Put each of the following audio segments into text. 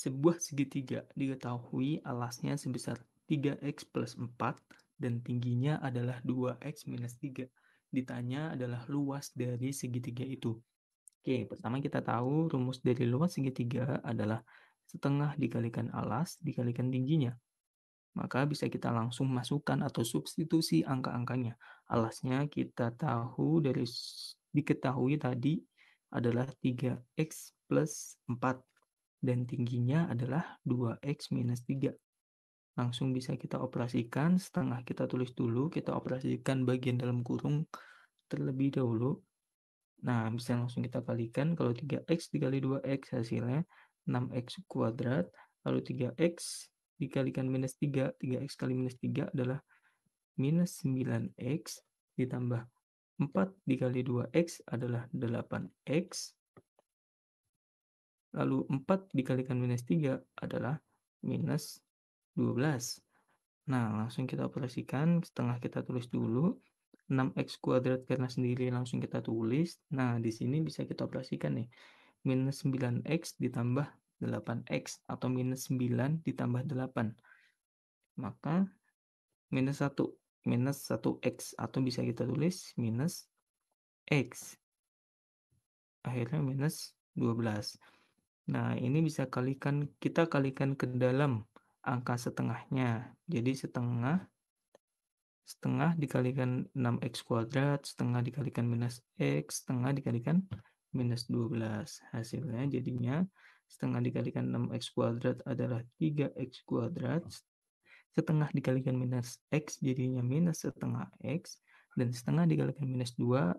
Sebuah segitiga diketahui alasnya sebesar 3x plus 4 dan tingginya adalah 2x minus 3. Ditanya adalah luas dari segitiga itu. Oke, pertama kita tahu rumus dari luas segitiga adalah setengah dikalikan alas dikalikan tingginya. Maka bisa kita langsung masukkan atau substitusi angka-angkanya. Alasnya kita tahu dari diketahui tadi adalah 3x plus 4 dan tingginya adalah 2x minus 3. Langsung bisa kita operasikan, setengah kita tulis dulu, kita operasikan bagian dalam kurung terlebih dahulu. Nah, bisa langsung kita kalikan, kalau 3x dikali 2x hasilnya 6x kuadrat, lalu 3x dikalikan minus 3, 3x kali minus 3 adalah minus 9x ditambah 4 dikali 2x adalah 8x Lalu 4 dikalikan minus 3 adalah minus 12. Nah, langsung kita operasikan. Setengah kita tulis dulu. 6x kuadrat karena sendiri langsung kita tulis. Nah, di sini bisa kita operasikan nih. Minus 9x ditambah 8x atau minus 9 ditambah 8. Maka minus 1. Minus 1x atau bisa kita tulis minus x. Akhirnya minus 12. Nah, ini bisa kalikan kita kalikan ke dalam angka setengahnya. Jadi setengah setengah dikalikan 6x kuadrat, setengah dikalikan minus x, setengah dikalikan minus 12. Hasilnya jadinya setengah dikalikan 6x kuadrat adalah 3x kuadrat, setengah dikalikan minus X jadinya minus setengah X, dan setengah dikalikan minus 12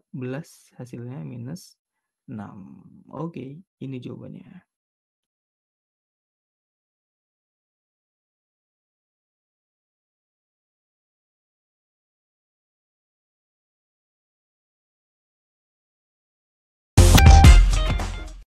hasilnya minus 6. Oke, ini jawabannya.